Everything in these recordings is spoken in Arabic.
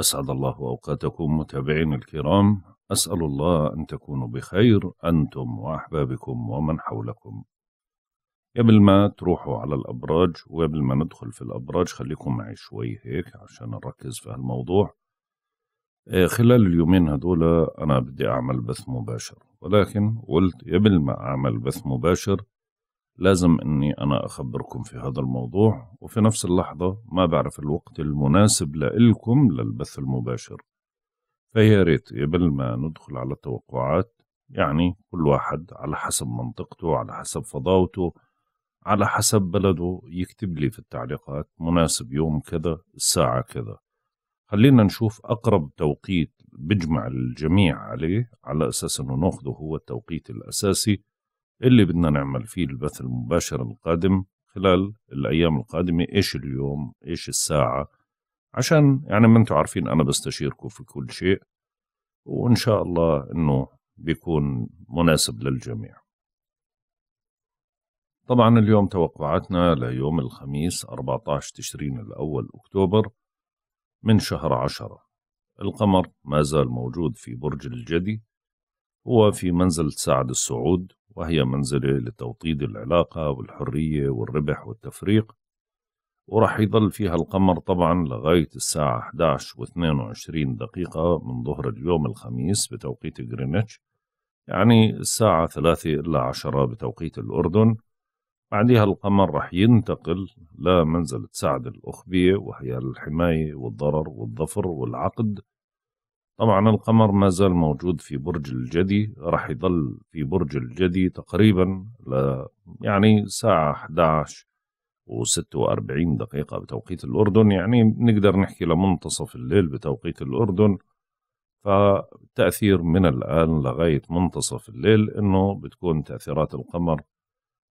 أسعد الله أوقاتكم متابعين الكرام أسأل الله أن تكونوا بخير أنتم وأحبابكم ومن حولكم قبل ما تروحوا على الأبراج وقبل ما ندخل في الأبراج خليكم معي شوي هيك عشان نركز في هالموضوع آه، خلال اليومين هدول أنا بدي أعمل بث مباشر ولكن قلت قبل ما أعمل بث مباشر لازم أني أنا أخبركم في هذا الموضوع وفي نفس اللحظة ما بعرف الوقت المناسب لإلكم للبث المباشر فيا ريت قبل ما ندخل على التوقعات يعني كل واحد على حسب منطقته على حسب فضاوته على حسب بلده يكتب لي في التعليقات مناسب يوم كذا الساعة كذا خلينا نشوف أقرب توقيت بجمع الجميع عليه على أساس أنه نأخذه هو التوقيت الأساسي اللي بدنا نعمل فيه البث المباشر القادم خلال الأيام القادمة إيش اليوم إيش الساعة عشان يعني ما انتم عارفين أنا بستشيركم في كل شيء وإن شاء الله إنه بيكون مناسب للجميع طبعا اليوم توقعاتنا ليوم الخميس 14 تشرين الأول أكتوبر من شهر عشرة القمر ما زال موجود في برج الجدي هو في منزل سعد السعود وهي منزلة لتوطيد العلاقة والحرية والربح والتفريق ورح يضل فيها القمر طبعا لغاية الساعة 11 و 22 دقيقة من ظهر اليوم الخميس بتوقيت غرينتش يعني الساعة 3 إلا 10 بتوقيت الأردن بعدها القمر رح ينتقل لمنزلة سعد الأخبية وهي الحماية والضرر والظفر والعقد طبعا القمر ما زال موجود في برج الجدي راح يضل في برج الجدي تقريبا ل يعني ساعة 11 و46 دقيقة بتوقيت الأردن يعني نقدر نحكي لمنتصف الليل بتوقيت الأردن فالتأثير من الآن لغاية منتصف الليل إنه بتكون تأثيرات القمر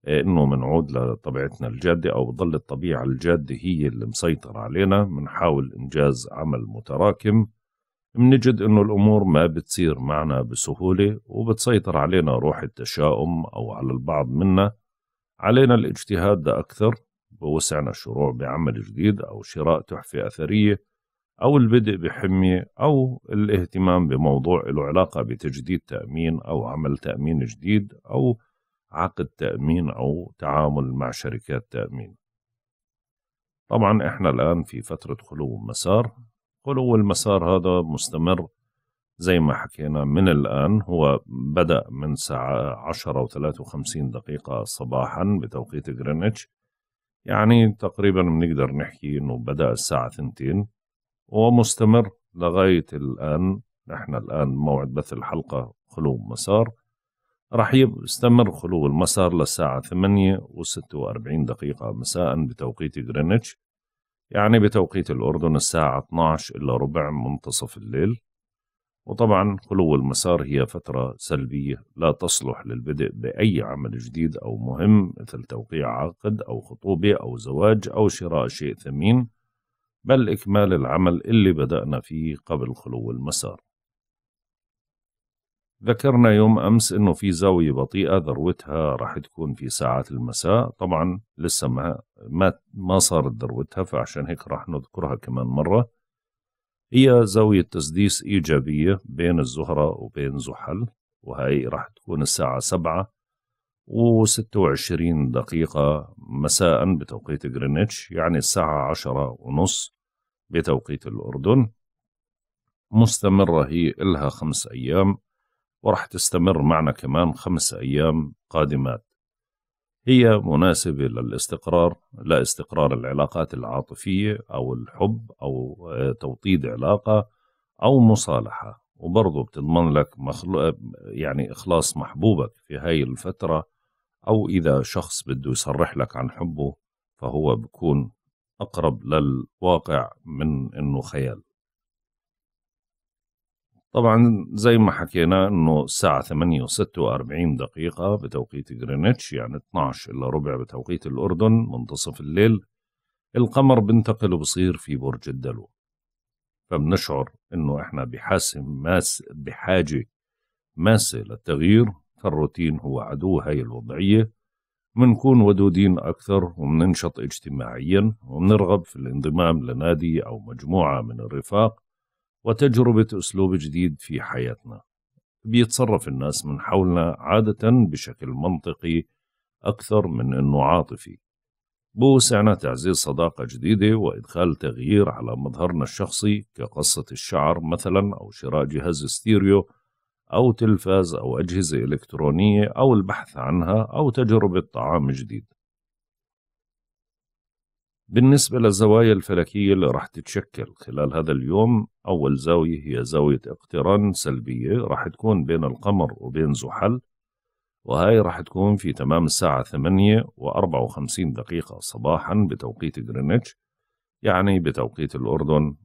آه، إنه منعود لطبيعتنا الجادة أو بتضل الطبيعة الجادة هي اللي مسيطرة علينا بنحاول إنجاز عمل متراكم بنجد انه الامور ما بتصير معنا بسهوله وبتسيطر علينا روح التشاؤم او على البعض منا علينا الاجتهاد اكثر بوسعنا الشروع بعمل جديد او شراء تحفه اثريه او البدء بحميه او الاهتمام بموضوع له علاقه بتجديد تامين او عمل تامين جديد او عقد تامين او تعامل مع شركات تامين طبعا احنا الان في فتره خلو مسار ولو المسار هذا مستمر زي ما حكينا من الآن هو بدأ من ساعة عشرة وثلاثة وخمسين دقيقة صباحا بتوقيت غرينتش يعني تقريبا بنقدر نحكي انه بدأ الساعة ثنتين ومستمر لغاية الآن نحن الآن موعد بث الحلقة خلو مسار راح يستمر خلو المسار للساعة ثمانية وستة وأربعين دقيقة مساء بتوقيت غرينتش يعني بتوقيت الأردن الساعة 12 إلا ربع منتصف الليل وطبعا خلو المسار هي فترة سلبية لا تصلح للبدء بأي عمل جديد أو مهم مثل توقيع عقد أو خطوبة أو زواج أو شراء شيء ثمين بل إكمال العمل اللي بدأنا فيه قبل خلو المسار ذكرنا يوم أمس أنه في زاوية بطيئة ذروتها راح تكون في ساعات المساء طبعا لسه ما, ما, ما صارت ذروتها فعشان هيك راح نذكرها كمان مرة هي زاوية تسديس إيجابية بين الزهرة وبين زحل وهي راح تكون الساعة سبعة وستة وعشرين دقيقة مساء بتوقيت غرينتش يعني الساعة عشرة ونص بتوقيت الأردن مستمرة هي إلها خمس أيام وراح تستمر معنا كمان خمس أيام قادمات هي مناسبة للاستقرار لاستقرار العلاقات العاطفية أو الحب أو آه، توطيد علاقة أو مصالحة وبرضه بتضمن لك مخلو... آه، يعني إخلاص محبوبك في هاي الفترة أو إذا شخص بده يصرح لك عن حبه فهو بكون أقرب للواقع من إنه خيال طبعا زي ما حكينا انه الساعة 8 و46 دقيقة بتوقيت جرينتش يعني 12 الا ربع بتوقيت الاردن منتصف الليل القمر بنتقل وبصير في برج الدلو فبنشعر انه احنا بحاسم ماس بحاجة ماسة للتغيير فالروتين هو عدو هاي الوضعية منكون ودودين أكثر ومننشط اجتماعيا ومنرغب في الانضمام لنادي أو مجموعة من الرفاق وتجربة أسلوب جديد في حياتنا بيتصرف الناس من حولنا عادة بشكل منطقي أكثر من أنه عاطفي بوسعنا تعزيز صداقة جديدة وإدخال تغيير على مظهرنا الشخصي كقصة الشعر مثلا أو شراء جهاز ستيريو أو تلفاز أو أجهزة إلكترونية أو البحث عنها أو تجربة طعام جديد بالنسبة للزوايا الفلكية اللي راح تتشكل خلال هذا اليوم أول زاوية هي زاوية اقتران سلبية راح تكون بين القمر وبين زحل وهاي راح تكون في تمام الساعة 8 و54 دقيقة صباحا بتوقيت جرينتش يعني بتوقيت الأردن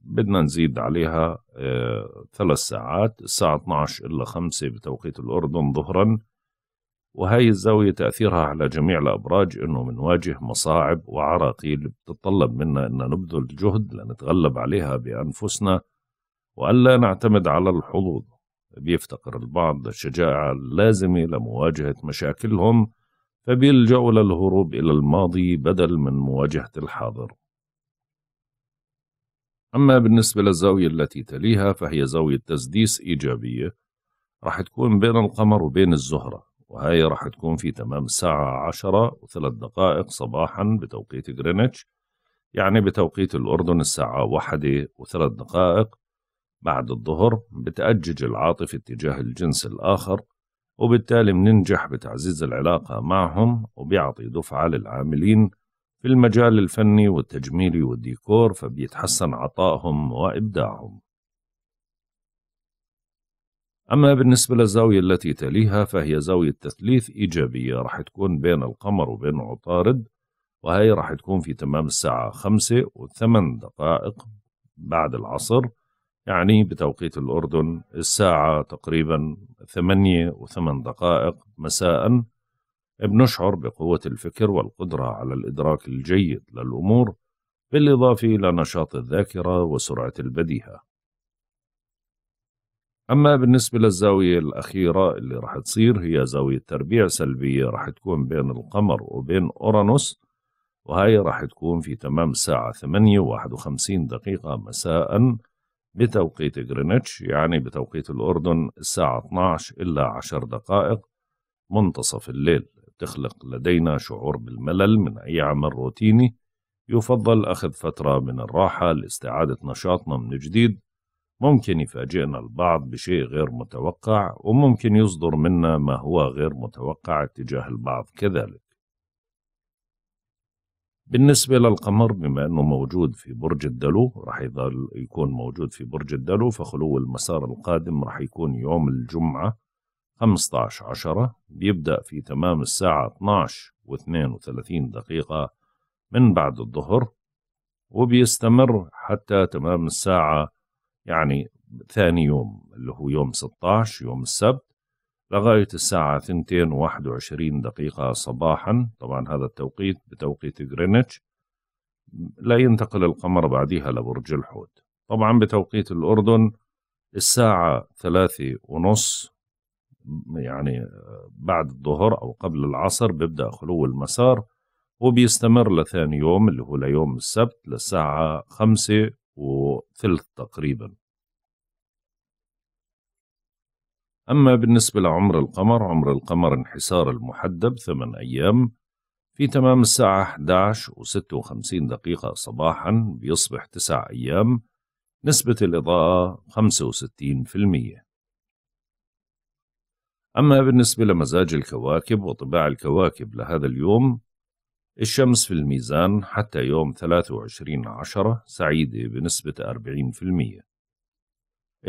بدنا نزيد عليها أه، ثلاث ساعات الساعة 12 إلا 5 بتوقيت الأردن ظهرا وهي الزاوية تأثيرها على جميع الأبراج أنه منواجه مصاعب وعراقيل بتتطلب منا أن نبذل جهد لنتغلب عليها بأنفسنا وألا نعتمد على الحظوظ بيفتقر البعض للشجاعة اللازمة لمواجهة مشاكلهم فبيلجأوا للهروب إلى الماضي بدل من مواجهة الحاضر أما بالنسبة للزاوية التي تليها فهي زاوية تسديس إيجابية رح تكون بين القمر وبين الزهرة وهي راح تكون في تمام الساعة عشرة وثلاث دقائق صباحا بتوقيت جرينتش يعني بتوقيت الأردن الساعة واحدة وثلاث دقائق بعد الظهر بتأجج العاطفة اتجاه الجنس الآخر وبالتالي مننجح بتعزيز العلاقة معهم وبيعطي دفعة للعاملين في المجال الفني والتجميلي والديكور فبيتحسن عطائهم وإبداعهم أما بالنسبة للزاوية التي تليها فهي زاوية تثليث إيجابية راح تكون بين القمر وبين عطارد وهي راح تكون في تمام الساعة خمسة وثمان دقائق بعد العصر يعني بتوقيت الأردن الساعة تقريبا ثمانية وثمان دقائق مساء بنشعر بقوة الفكر والقدرة على الإدراك الجيد للأمور بالإضافة إلى نشاط الذاكرة وسرعة البديهة أما بالنسبة للزاوية الأخيرة اللي راح تصير هي زاوية تربيع سلبية راح تكون بين القمر وبين أورانوس وهي راح تكون في تمام الساعة 8 وواحد 51 دقيقة مساء بتوقيت غرينتش يعني بتوقيت الأردن الساعة 12 إلا 10 دقائق منتصف الليل تخلق لدينا شعور بالملل من أي عمل روتيني يفضل أخذ فترة من الراحة لاستعادة نشاطنا من جديد ممكن يفاجئنا البعض بشيء غير متوقع وممكن يصدر منا ما هو غير متوقع تجاه البعض كذلك بالنسبة للقمر بما أنه موجود في برج الدلو راح يظل يكون موجود في برج الدلو فخلو المسار القادم راح يكون يوم الجمعة 15 عشرة بيبدأ في تمام الساعة 12 و 32 دقيقة من بعد الظهر وبيستمر حتى تمام الساعة يعني ثاني يوم اللي هو يوم 16 يوم السبت لغاية الساعة 221 دقيقة صباحا طبعا هذا التوقيت بتوقيت غرينتش لا ينتقل القمر بعدها لبرج الحوت طبعا بتوقيت الأردن الساعة ثلاثة ونص يعني بعد الظهر أو قبل العصر بيبدأ خلو المسار وبيستمر لثاني يوم اللي هو ليوم السبت للساعة خمسة وثلث تقريبا أما بالنسبة لعمر القمر عمر القمر انحسار المحدب ثمان أيام في تمام الساعة 11 و 56 دقيقة صباحا بيصبح تسع أيام نسبة الإضاءة 65% أما بالنسبة لمزاج الكواكب وطباع الكواكب لهذا اليوم الشمس في الميزان حتى يوم 23 عشرة سعيدة بنسبة 40%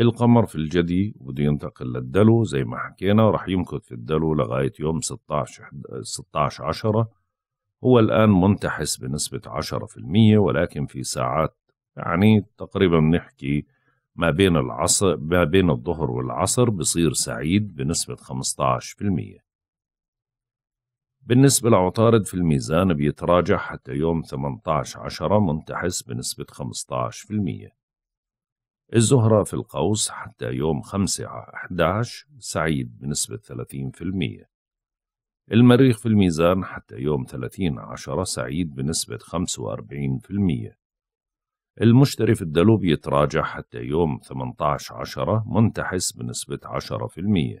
القمر في الجدي بده ينتقل للدلو زي ما حكينا رح يمكث في الدلو لغاية يوم 16 عشرة هو الآن منتحس بنسبة 10% ولكن في ساعات يعني تقريبا نحكي ما بين العصر ما بين الظهر والعصر بصير سعيد بنسبة 15% بالنسبة لعطارد في الميزان بيتراجع حتى يوم 18 عشرة منتحس بنسبة 15% الزهرة في القوس حتى يوم 5 11 سعيد بنسبة 30% المريخ في الميزان حتى يوم 30 عشرة سعيد بنسبة 45% المشتري في الدلو بيتراجع حتى يوم 18 عشرة منتحس بنسبة 10%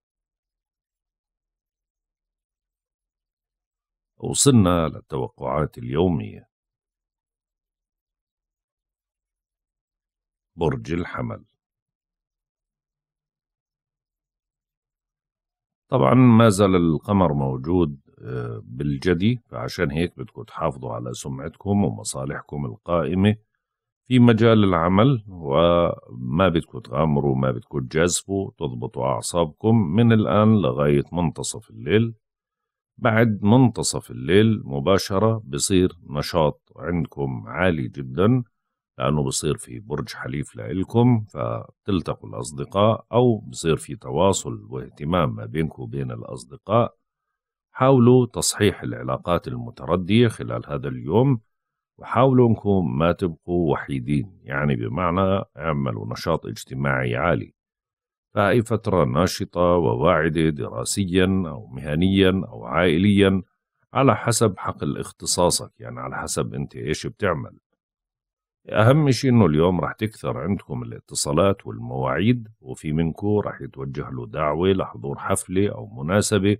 وصلنا للتوقعات اليومية برج الحمل طبعا ما زال القمر موجود آه، بالجدي فعشان هيك بدكم تحافظوا على سمعتكم ومصالحكم القائمة في مجال العمل وما بدكم تغامروا ما بدكم تجازفوا تضبطوا أعصابكم من الآن لغاية منتصف الليل بعد منتصف الليل مباشرة بصير نشاط عندكم عالي جدا لأنه بصير في برج حليف لإلكم فبتلتقوا الأصدقاء أو بصير في تواصل واهتمام ما بينكم وبين الأصدقاء حاولوا تصحيح العلاقات المتردية خلال هذا اليوم وحاولوا أنكم ما تبقوا وحيدين يعني بمعنى اعملوا نشاط اجتماعي عالي فأي فترة ناشطة وواعدة دراسيا أو مهنيا أو عائليا على حسب حقل اختصاصك يعني على حسب أنت إيش بتعمل أهم شيء إنه اليوم رح تكثر عندكم الاتصالات والمواعيد وفي منكم رح يتوجه له دعوة لحضور حفلة أو مناسبة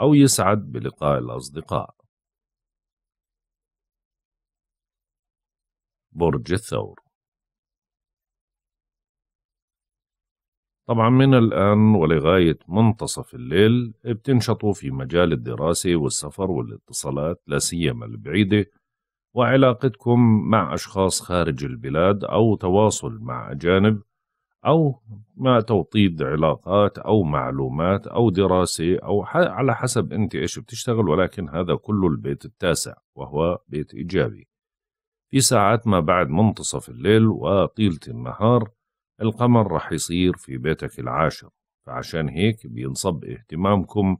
أو يسعد بلقاء الأصدقاء برج الثور طبعا من الآن ولغاية منتصف الليل بتنشطوا في مجال الدراسة والسفر والاتصالات لا سيما البعيدة وعلاقتكم مع أشخاص خارج البلاد أو تواصل مع أجانب أو ما توطيد علاقات أو معلومات أو دراسة أو على حسب أنت إيش بتشتغل ولكن هذا كله البيت التاسع وهو بيت إيجابي في ساعات ما بعد منتصف الليل وطيلة النهار القمر رح يصير في بيتك العاشر فعشان هيك بينصب اهتمامكم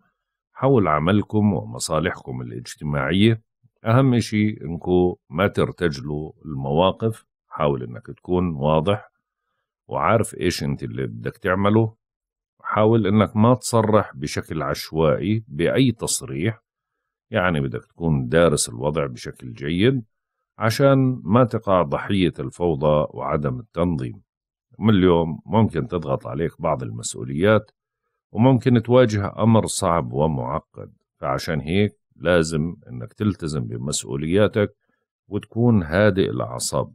حول عملكم ومصالحكم الاجتماعية أهم إشي إنكو ما ترتجلوا المواقف حاول إنك تكون واضح وعارف إيش أنت اللي بدك تعمله حاول إنك ما تصرح بشكل عشوائي بأي تصريح يعني بدك تكون دارس الوضع بشكل جيد عشان ما تقع ضحية الفوضى وعدم التنظيم من اليوم ممكن تضغط عليك بعض المسؤوليات وممكن تواجه أمر صعب ومعقد فعشان هيك لازم أنك تلتزم بمسؤولياتك وتكون هادئ الأعصاب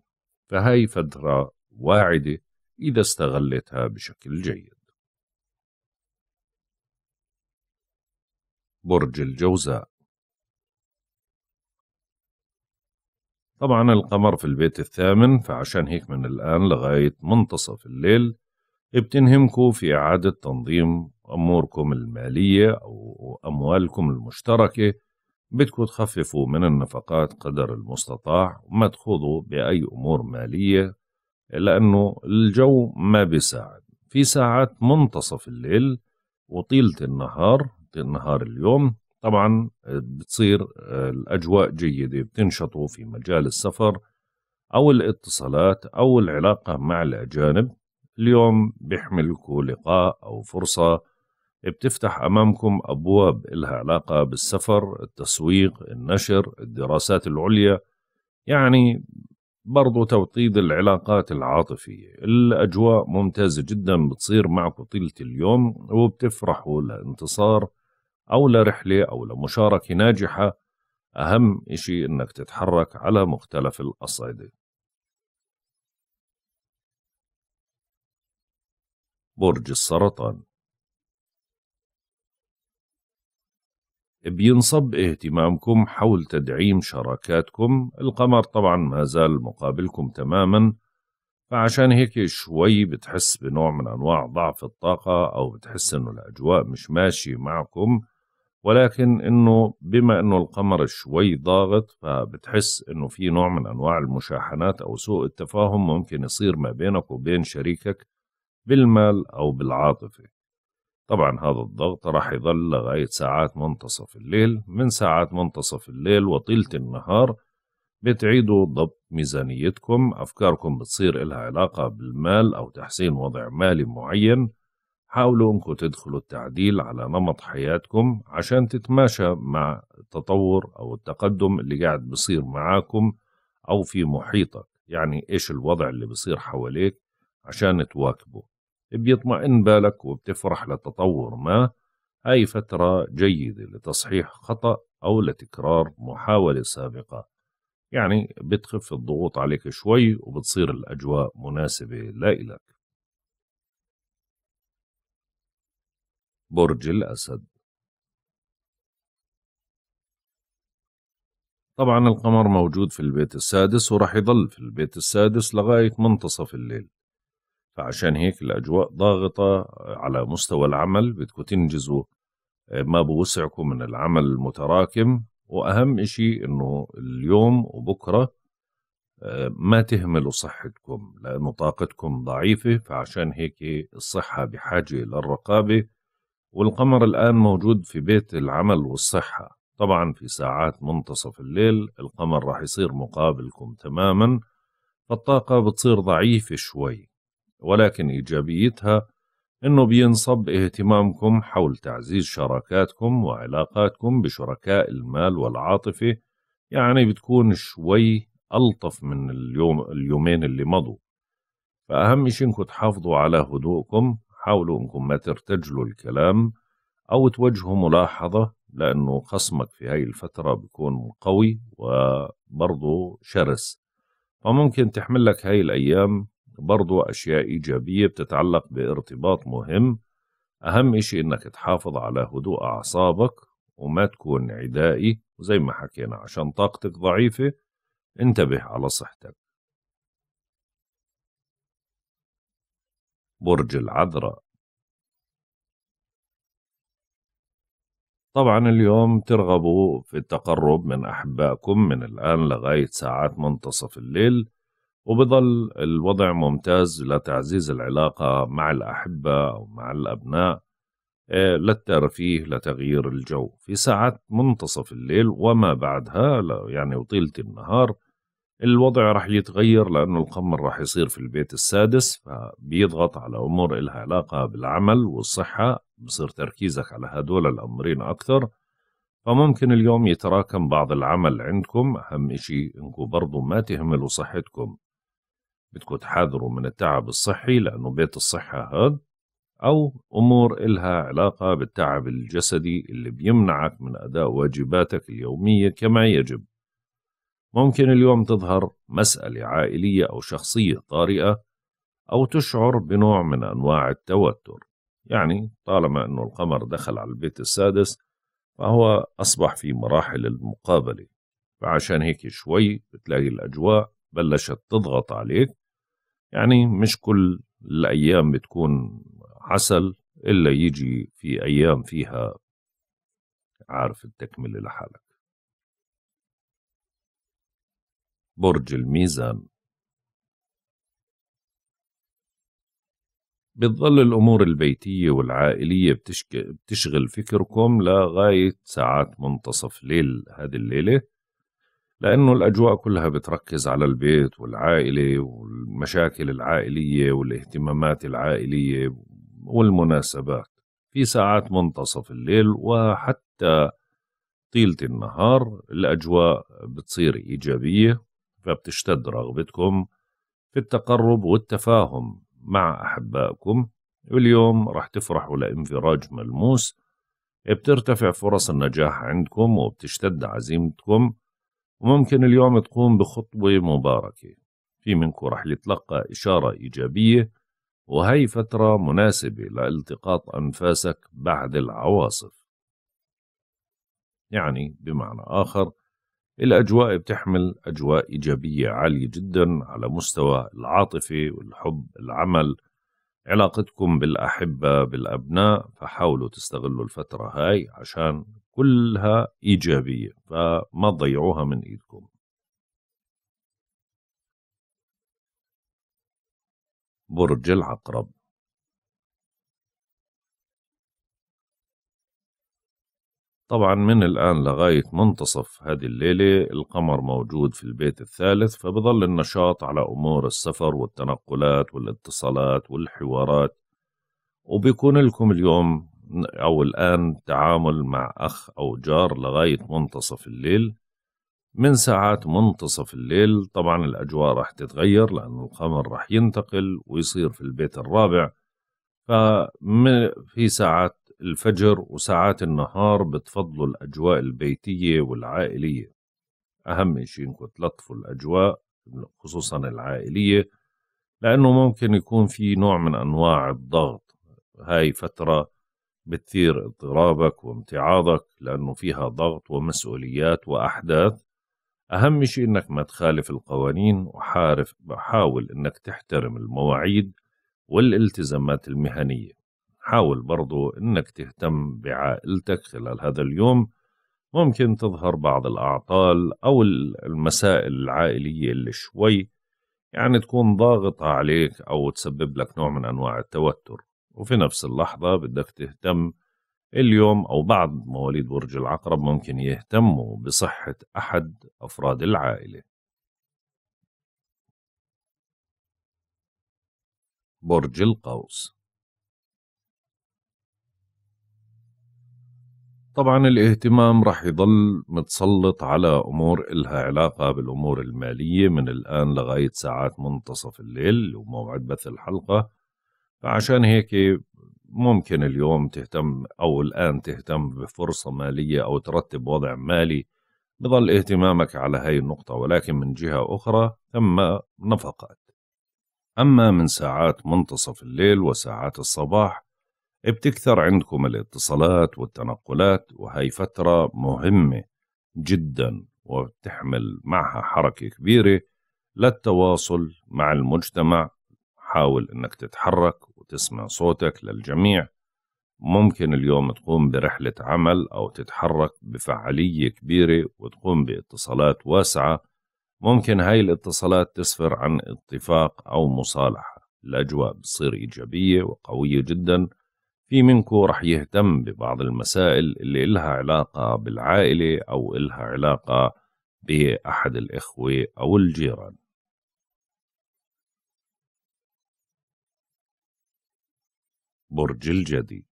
فهاي فترة واعدة إذا استغلتها بشكل جيد برج الجوزاء طبعا القمر في البيت الثامن فعشان هيك من الآن لغاية منتصف الليل بتنهمكوا في إعادة تنظيم أموركم المالية أو أموالكم المشتركة بدكوا تخففوا من النفقات قدر المستطاع وما تخوضوا بأي أمور مالية لأنه الجو ما بيساعد في ساعات منتصف الليل وطيلة النهار نهار اليوم طبعا آه، بتصير آه، الأجواء جيدة بتنشطوا في مجال السفر أو الاتصالات أو العلاقة مع الأجانب اليوم بيحملكوا لقاء أو فرصة بتفتح أمامكم أبواب إلها علاقة بالسفر التسويق النشر الدراسات العليا يعني برضو توطيد العلاقات العاطفية الأجواء ممتازة جدا بتصير معكم طيلة اليوم وبتفرحوا لانتصار أو لرحلة أو لمشاركة ناجحة أهم إشي إنك تتحرك على مختلف الأصعدة برج السرطان بينصب اهتمامكم حول تدعيم شراكاتكم القمر طبعا ما زال مقابلكم تماما فعشان هيك شوي بتحس بنوع من أنواع ضعف الطاقة أو بتحس إنه الأجواء مش ماشية معكم ولكن انه بما انه القمر شوي ضاغط فبتحس انه في نوع من انواع المشاحنات او سوء التفاهم ممكن يصير ما بينك وبين شريكك بالمال او بالعاطفه طبعا هذا الضغط راح يظل لغاية ساعات منتصف الليل من ساعات منتصف الليل وطيلة النهار بتعيدوا ضبط ميزانيتكم أفكاركم بتصير إلها علاقة بالمال أو تحسين وضع مالي معين حاولوا انكم تدخلوا التعديل على نمط حياتكم عشان تتماشى مع التطور او التقدم اللي قاعد بصير معاكم او في محيطك يعني ايش الوضع اللي بصير حواليك عشان تواكبه بيطمئن بالك وبتفرح لتطور ما هاي فترة جيدة لتصحيح خطأ أو لتكرار محاولة سابقة يعني بتخف الضغوط عليك شوي وبتصير الأجواء مناسبة لإلك برج الأسد طبعا القمر موجود في البيت السادس وراح يضل في البيت السادس لغاية منتصف الليل فعشان هيك الأجواء ضاغطة على مستوى العمل بدكم تنجزوا آه، ما بوسعكم من العمل المتراكم وأهم إشي إنه اليوم وبكرة آه، ما تهملوا صحتكم لأنه طاقتكم ضعيفة فعشان هيك الصحة بحاجة للرقابة والقمر الآن موجود في بيت العمل والصحة طبعا في ساعات منتصف الليل القمر راح يصير مقابلكم تماما فالطاقة بتصير ضعيفة شوي ولكن إيجابيتها أنه بينصب اهتمامكم حول تعزيز شراكاتكم وعلاقاتكم بشركاء المال والعاطفة يعني بتكون شوي ألطف من اليوم اليومين اللي مضوا فأهم شيء أنكم تحافظوا على هدوءكم حاولوا انكم ما ترتجلوا الكلام او توجهوا ملاحظه لانه خصمك في هاي الفتره بيكون قوي وبرضه شرس فممكن تحمل لك هاي الايام برضو اشياء ايجابيه بتتعلق بارتباط مهم اهم اشي انك تحافظ على هدوء اعصابك وما تكون عدائي وزي ما حكينا عشان طاقتك ضعيفه انتبه على صحتك برج العذراء طبعا اليوم ترغبوا في التقرب من أحبائكم من الآن لغاية ساعات منتصف الليل وبظل الوضع ممتاز لتعزيز العلاقة مع الأحبة أو مع الأبناء آه، للترفيه لتغيير الجو في ساعات منتصف الليل وما بعدها يعني وطيلة النهار الوضع راح يتغير لأنه القمر راح يصير في البيت السادس فبيضغط على أمور إلها علاقة بالعمل والصحة بصير تركيزك على هدول الأمرين أكثر فممكن اليوم يتراكم بعض العمل عندكم أهم إشي إنكم برضو ما تهملوا صحتكم بدكم تحاذروا من التعب الصحي لأنه بيت الصحة هاد أو أمور إلها علاقة بالتعب الجسدي اللي بيمنعك من أداء واجباتك اليومية كما يجب ممكن اليوم تظهر مسألة عائلية أو شخصية طارئة أو تشعر بنوع من أنواع التوتر يعني طالما أنه القمر دخل على البيت السادس فهو أصبح في مراحل المقابلة فعشان هيك شوي بتلاقي الأجواء بلشت تضغط عليك يعني مش كل الأيام بتكون عسل إلا يجي في أيام فيها عارف التكملة لحالك برج الميزان بتظل الأمور البيتية والعائلية بتشك... بتشغل فكركم لغاية ساعات منتصف ليل هذه الليلة لأنه الأجواء كلها بتركز على البيت والعائلة والمشاكل العائلية والاهتمامات العائلية والمناسبات في ساعات منتصف الليل وحتى طيلة النهار الأجواء بتصير إيجابية فبتشتد رغبتكم في التقرب والتفاهم مع أحبائكم اليوم رح تفرحوا لانفراج ملموس بترتفع فرص النجاح عندكم وبتشتد عزيمتكم وممكن اليوم تقوم بخطوة مباركة في منكم رح يتلقى إشارة إيجابية وهي فترة مناسبة لالتقاط أنفاسك بعد العواصف يعني بمعنى آخر الأجواء بتحمل أجواء إيجابية عالية جدا على مستوى العاطفة والحب العمل علاقتكم بالأحبة بالأبناء فحاولوا تستغلوا الفترة هاي عشان كلها إيجابية فما تضيعوها من إيدكم برج العقرب طبعا من الآن لغاية منتصف هذه الليلة القمر موجود في البيت الثالث فبظل النشاط على أمور السفر والتنقلات والاتصالات والحوارات وبيكون لكم اليوم أو الآن تعامل مع أخ أو جار لغاية منتصف الليل من ساعات منتصف الليل طبعا الأجواء راح تتغير لأن القمر راح ينتقل ويصير في البيت الرابع ففي ساعات الفجر وساعات النهار بتفضلوا الأجواء البيتية والعائلية أهم شيء إنكم تلطفوا الأجواء خصوصا العائلية لأنه ممكن يكون في نوع من أنواع الضغط هاي فترة بتثير اضطرابك وامتعاضك لأنه فيها ضغط ومسؤوليات وأحداث أهم شيء إنك ما تخالف القوانين وحارف وحاول إنك تحترم المواعيد والالتزامات المهنية حاول برضو أنك تهتم بعائلتك خلال هذا اليوم ممكن تظهر بعض الأعطال أو المسائل العائلية اللي شوي يعني تكون ضاغطة عليك أو تسبب لك نوع من أنواع التوتر وفي نفس اللحظة بدك تهتم اليوم أو بعض مواليد برج العقرب ممكن يهتموا بصحة أحد أفراد العائلة برج القوس طبعا الاهتمام رح يضل متسلط على أمور إلها علاقة بالأمور المالية من الآن لغاية ساعات منتصف الليل وموعد بث الحلقة فعشان هيك ممكن اليوم تهتم أو الآن تهتم بفرصة مالية أو ترتب وضع مالي بظل اهتمامك على هاي النقطة ولكن من جهة أخرى ثم نفقات أما من ساعات منتصف الليل وساعات الصباح بتكثر عندكم الاتصالات والتنقلات وهي فترة مهمة جدا وبتحمل معها حركة كبيرة للتواصل مع المجتمع حاول انك تتحرك وتسمع صوتك للجميع ممكن اليوم تقوم برحلة عمل أو تتحرك بفعالية كبيرة وتقوم باتصالات واسعة ممكن هاي الاتصالات تسفر عن اتفاق أو مصالحة الأجواء بتصير إيجابية وقوية جدا في منكم رح يهتم ببعض المسائل اللي إلها علاقة بالعائلة أو إلها علاقة بأحد الإخوة أو الجيران برج الجدي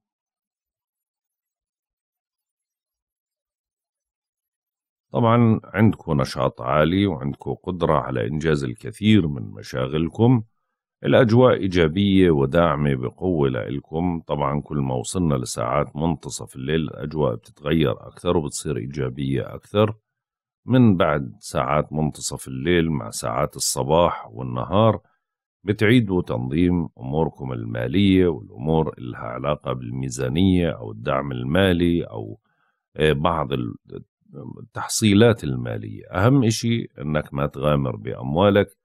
طبعا عندكم نشاط عالي وعندكم قدرة على إنجاز الكثير من مشاغلكم الأجواء إيجابية وداعمة بقوة لإلكم طبعا كل ما وصلنا لساعات منتصف الليل الأجواء بتتغير أكثر وبتصير إيجابية أكثر من بعد ساعات منتصف الليل مع ساعات الصباح والنهار بتعيدوا تنظيم أموركم المالية والأمور لها علاقة بالميزانية أو الدعم المالي أو آه، بعض التحصيلات المالية أهم إشي أنك ما تغامر بأموالك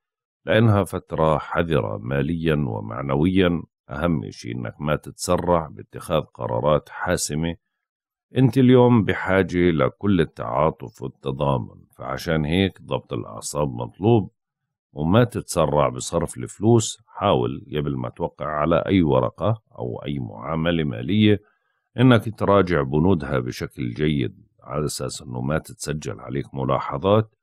لأنها فترة حذرة ماليا ومعنويا أهم شيء إنك ما تتسرع باتخاذ قرارات حاسمة أنت اليوم بحاجة لكل التعاطف والتضامن فعشان هيك ضبط الأعصاب مطلوب وما تتسرع بصرف الفلوس حاول قبل ما توقع على أي ورقة أو أي معاملة مالية إنك تراجع بنودها بشكل جيد على أساس إنه ما تتسجل عليك ملاحظات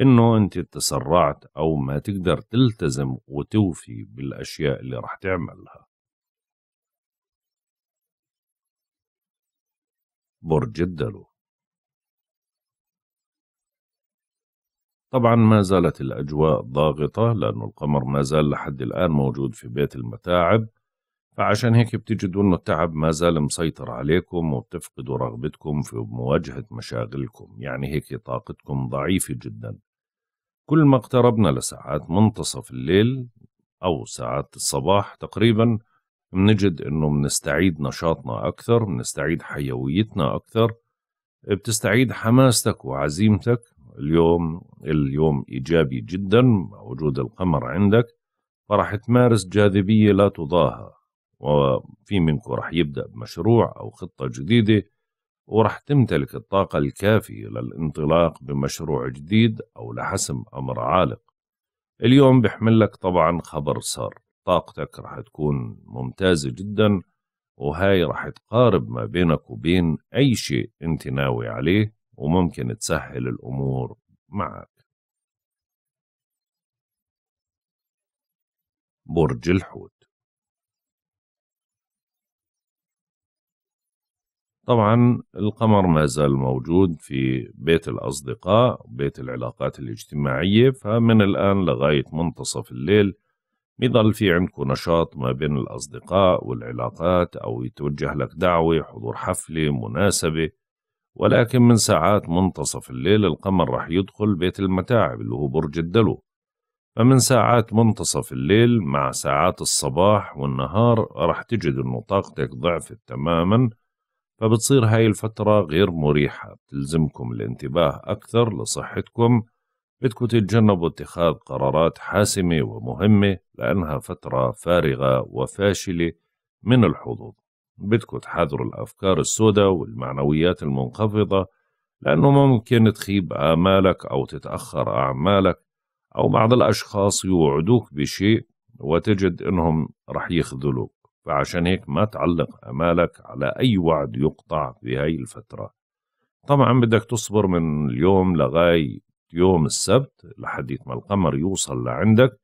انه انت تسرعت او ما تقدر تلتزم وتوفي بالاشياء اللي رح تعملها برج الدلو طبعا ما زالت الأجواء ضاغطة لأنه القمر ما زال لحد الآن موجود في بيت المتاعب فعشان هيك بتجدوا أنه التعب ما زال مسيطر عليكم وبتفقدوا رغبتكم في مواجهة مشاغلكم يعني هيك طاقتكم ضعيفة جدا كل ما اقتربنا لساعات منتصف الليل أو ساعات الصباح تقريبا بنجد إنه بنستعيد نشاطنا أكثر بنستعيد حيويتنا أكثر بتستعيد حماستك وعزيمتك اليوم اليوم إيجابي جدا وجود القمر عندك فرح تمارس جاذبية لا تضاهى وفي منكم رح يبدأ بمشروع أو خطة جديدة وراح تمتلك الطاقة الكافية للانطلاق بمشروع جديد أو لحسم أمر عالق اليوم بحمل لك طبعا خبر سار طاقتك راح تكون ممتازة جدا وهاي راح تقارب ما بينك وبين أي شيء أنت ناوي عليه وممكن تسهل الأمور معك برج الحوت طبعا القمر ما زال موجود في بيت الأصدقاء بيت العلاقات الاجتماعية فمن الآن لغاية منتصف الليل بيضل في عندكم نشاط ما بين الأصدقاء والعلاقات أو يتوجه لك دعوة حضور حفلة مناسبة ولكن من ساعات منتصف الليل القمر رح يدخل بيت المتاعب اللي هو برج الدلو فمن ساعات منتصف الليل مع ساعات الصباح والنهار رح تجد أنه طاقتك ضعفت تماماً فبتصير هاي الفترة غير مريحة بتلزمكم الانتباه أكثر لصحتكم بدكم تتجنبوا اتخاذ قرارات حاسمة ومهمة لأنها فترة فارغة وفاشلة من الحظوظ بدكم تحاذروا الأفكار السوداء والمعنويات المنخفضة لأنه ممكن تخيب آمالك أو تتأخر أعمالك أو بعض الأشخاص يوعدوك بشيء وتجد أنهم رح يخذلوك فعشان هيك ما تعلق امالك على اي وعد يقطع في هاي الفتره طبعا بدك تصبر من اليوم لغايه يوم السبت لحديث ما القمر يوصل لعندك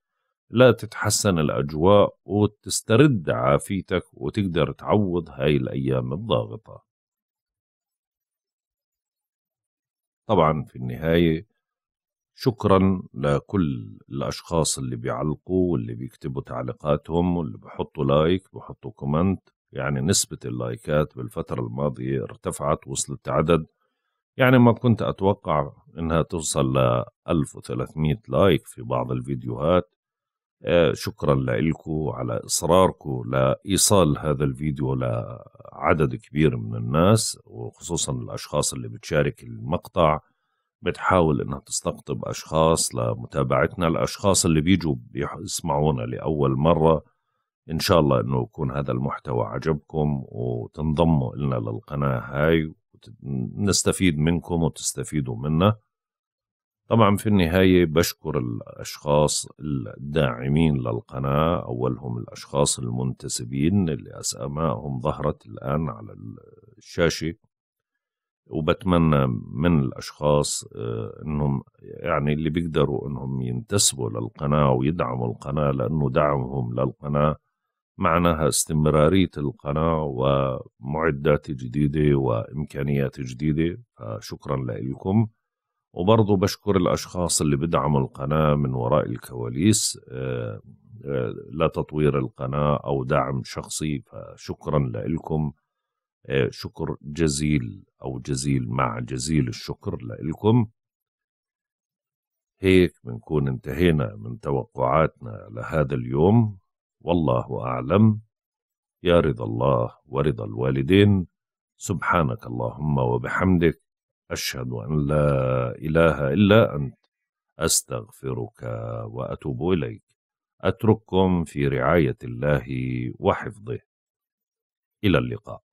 لا تتحسن الأجواء وتسترد عافيتك وتقدر تعوض هاي الأيام الضاغطة طبعا في النهاية شكرا لكل الاشخاص اللي بيعلقوا واللي بيكتبوا تعليقاتهم واللي بحطوا لايك بحطوا كومنت يعني نسبة اللايكات بالفترة الماضية ارتفعت وصلت عدد يعني ما كنت أتوقع إنها توصل ل 1300 لايك في بعض الفيديوهات آه، شكرا لكم على إصراركم لإيصال هذا الفيديو لعدد كبير من الناس وخصوصا الأشخاص اللي بتشارك المقطع بتحاول انها تستقطب اشخاص لمتابعتنا الاشخاص اللي بيجوا يسمعونا لاول مره ان شاء الله انه يكون هذا المحتوى عجبكم وتنضموا لنا للقناه هاي نستفيد منكم وتستفيدوا منا طبعا في النهاية بشكر الأشخاص الداعمين للقناة أولهم الأشخاص المنتسبين اللي أسمائهم ظهرت الآن على الشاشة وبتمنى من الاشخاص آه، انهم يعني اللي بيقدروا انهم ينتسبوا للقناه ويدعموا القناه لانه دعمهم للقناه معناها استمراريه القناه ومعدات جديده وامكانيات جديده فشكرا لكم وبرضه بشكر الاشخاص اللي بدعموا القناه من وراء الكواليس آه، آه، لتطوير القناه او دعم شخصي فشكرا لكم آه، شكر جزيل أو جزيل مع جزيل الشكر لإلكم هيك بنكون انتهينا من توقعاتنا لهذا اليوم والله أعلم يا رضا الله ورضا الوالدين سبحانك اللهم وبحمدك أشهد أن لا إله إلا أنت أستغفرك وأتوب إليك أترككم في رعاية الله وحفظه إلى اللقاء